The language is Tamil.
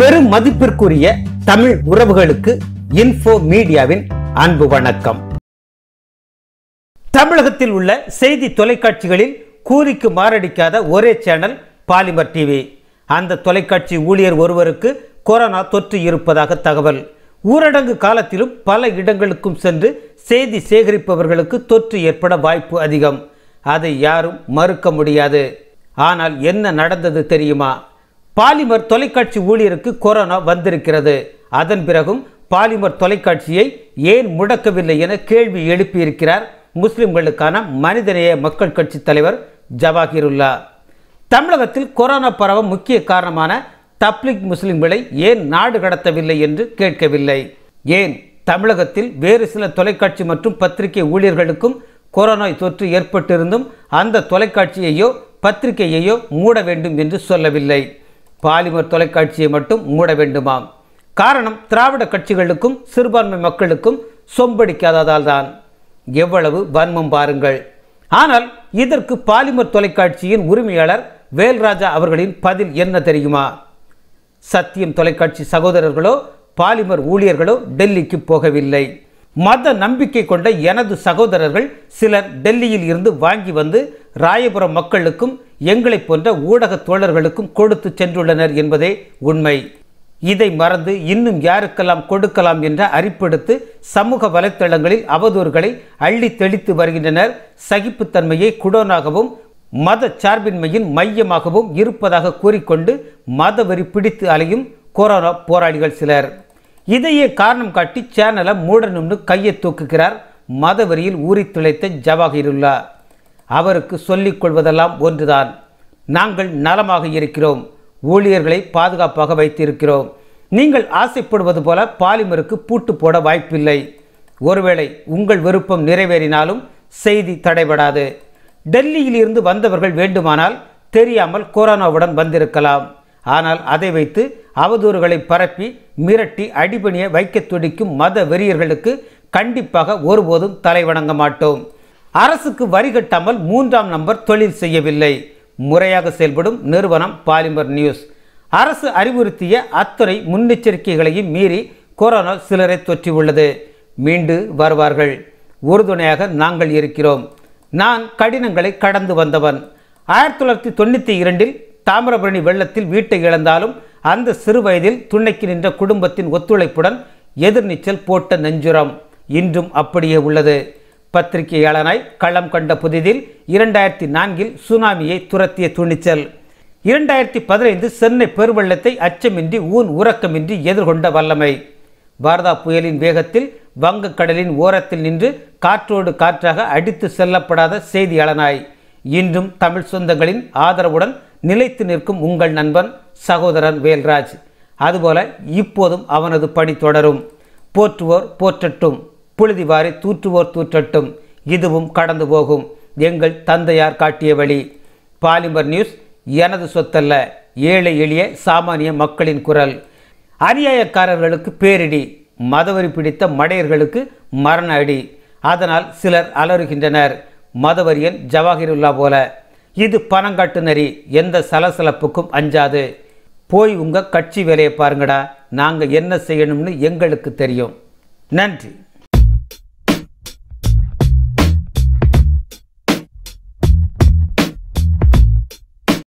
பெரும் மதிப்பிற்குரிய தமிழ் உறவுகளுக்கு இன்ஃபோ மீடியாவின் அன்பு வணக்கம் தமிழகத்தில் உள்ள செய்தி தொலைக்காட்சிகளில் கூலிக்கு மாரடிக்காத ஒரே சேனல் பாலிமர் டிவி அந்த தொலைக்காட்சி ஊழியர் ஒருவருக்கு கொரோனா தொற்று இருப்பதாக தகவல் ஊரடங்கு காலத்திலும் பல இடங்களுக்கும் சென்று செய்தி சேகரிப்பவர்களுக்கு தொற்று ஏற்பட வாய்ப்பு அதிகம் அதை யாரும் மறுக்க முடியாது ஆனால் என்ன நடந்தது தெரியுமா பாலிமர் தொலைக்காட்சி ஊழியருக்கு கொரோனா வந்திருக்கிறது அதன் பிறகும் பாலிமர் தொலைக்காட்சியை ஏன் முடக்கவில்லை என கேள்வி எழுப்பியிருக்கிறார் முஸ்லிம்களுக்கான மனிதநேய மக்கள் கட்சி தலைவர் ஜவாகிருல்லா தமிழகத்தில் கொரோனா பரவ முக்கிய காரணமான தப்லிக் முஸ்லிம்களை ஏன் நாடு கடத்தவில்லை என்று கேட்கவில்லை ஏன் தமிழகத்தில் வேறு சில தொலைக்காட்சி மற்றும் பத்திரிகை ஊழியர்களுக்கும் கொரோனா தொற்று ஏற்பட்டிருந்தும் அந்த தொலைக்காட்சியையோ பத்திரிகையையோ மூட வேண்டும் என்று சொல்லவில்லை பாலிமர் தொலைக்காட்சியை மட்டும் மூட வேண்டுமாம் காரணம் திராவிட கட்சிகளுக்கும் சிறுபான்மை மக்களுக்கும் சொம்படிக்காததால் தான் எவ்வளவு வன்மம் பாருங்கள் ஆனால் இதற்கு பாலிமர் தொலைக்காட்சியின் உரிமையாளர் வேல்ராஜா அவர்களின் பதில் என்ன தெரியுமா சத்தியம் தொலைக்காட்சி சகோதரர்களோ பாலிமர் ஊழியர்களோ டெல்லிக்கு போகவில்லை மத நம்பிக்கை கொண்ட எனது சகோதரர்கள் சிலர் டெல்லியில் இருந்து வாங்கி வந்து ராயபுரம் மக்களுக்கும் எங்களைப் போன்ற ஊடக தோழர்களுக்கும் கொடுத்து சென்றுள்ளனர் என்பதே உண்மை இதை மறந்து இன்னும் யாருக்கெல்லாம் கொடுக்கலாம் என்ற அறிப்படுத்து சமூக வலைத்தளங்களில் அவதூறுகளை அள்ளி தெளித்து வருகின்றனர் சகிப்புத்தன்மையை குடோனாகவும் மத சார்பின்மையின் மையமாகவும் இருப்பதாக கூறிக்கொண்டு மத வரி பிடித்து அலையும் கொரோனா போராளிகள் சிலர் இதையே காரணம் காட்டி சேனலை மூடணும்னு கையை தூக்குகிறார் மதவெறியில் ஊறி துளைத்த ஜவாகிருல்லா அவருக்கு சொல்லிக் கொள்வதெல்லாம் ஒன்றுதான் நாங்கள் நலமாக இருக்கிறோம் ஊழியர்களை பாதுகாப்பாக வைத்திருக்கிறோம் நீங்கள் ஆசைப்படுவது போல பாலிமருக்கு பூட்டு போட வாய்ப்பில்லை ஒருவேளை உங்கள் விருப்பம் நிறைவேறினாலும் செய்தி தடைபடாது டெல்லியிலிருந்து வந்தவர்கள் வேண்டுமானால் தெரியாமல் கொரோனாவுடன் வந்திருக்கலாம் ஆனால் அதை வைத்து அவதூறுகளை பரப்பி மிரட்டி அடிபணிய வைக்க துடிக்கும் மத வெறியர்களுக்கு கண்டிப்பாக ஒருபோதும் தலை வணங்க மாட்டோம் அரசுக்கு வரி கட்டாமல் மூன்றாம் நம்பர் தொழில் செய்யவில்லை முறையாக செயல்படும் நிறுவனம் பாலிமர் நியூஸ் அரசு அறிவுறுத்திய அத்துறை முன்னெச்சரிக்கைகளையும் மீறி கொரோனா சிலரை தொற்றியுள்ளது மீண்டு வருவார்கள் உறுதுணையாக நாங்கள் இருக்கிறோம் நான் கடினங்களை கடந்து வந்தவன் ஆயிரத்தி தொள்ளாயிரத்தி தொண்ணூற்றி இரண்டில் தாமிரபரணி வெள்ளத்தில் வீட்டை இழந்தாலும் அந்த சிறு வயதில் துணைக்கு நின்ற குடும்பத்தின் ஒத்துழைப்புடன் எதிர்நீச்சல் போட்ட நெஞ்சுரம் இன்றும் அப்படியே உள்ளது பத்திரிகையாளனாய் களம் கண்ட புதிதில் இரண்டாயிரத்தி நான்கில் சுனாமியை துரத்திய துணிச்சல் இரண்டாயிரத்தி பதினைந்து சென்னை பெருவெள்ளத்தை அச்சமின்றி ஊன் உறக்கமின்றி எதிர்கொண்ட வல்லமை பாரதா புயலின் வேகத்தில் வங்கக்கடலின் ஓரத்தில் நின்று காற்றோடு காற்றாக அடித்து செல்லப்படாத செய்தியாளனாய் இன்றும் தமிழ் சொந்தங்களின் ஆதரவுடன் நிலைத்து நிற்கும் உங்கள் நண்பன் சகோதரன் வேல்ராஜ் அதுபோல இப்போதும் அவனது பணி தொடரும் போற்றுவோர் போற்றட்டும் புழுதிவாரி தூற்றுவோர் தூற்றட்டும் இதுவும் கடந்து போகும் எங்கள் தந்தையார் காட்டிய வழி பாலிமர் நியூஸ் எனது சொத்தல்ல ஏழை எளிய சாமானிய மக்களின் குரல் அநியாயக்காரர்களுக்கு பேரிடி மதவரி பிடித்த மடையர்களுக்கு மரண அடி அதனால் சிலர் அலறுகின்றனர் மதவரியன் ஜவாஹிருல்லா போல இது பணங்காட்டு நரி எந்த சலசலப்புக்கும் அஞ்சாது போய் உங்கள் கட்சி வேலையை பாருங்கடா நாங்கள் என்ன செய்யணும்னு எங்களுக்கு தெரியும் நன்றி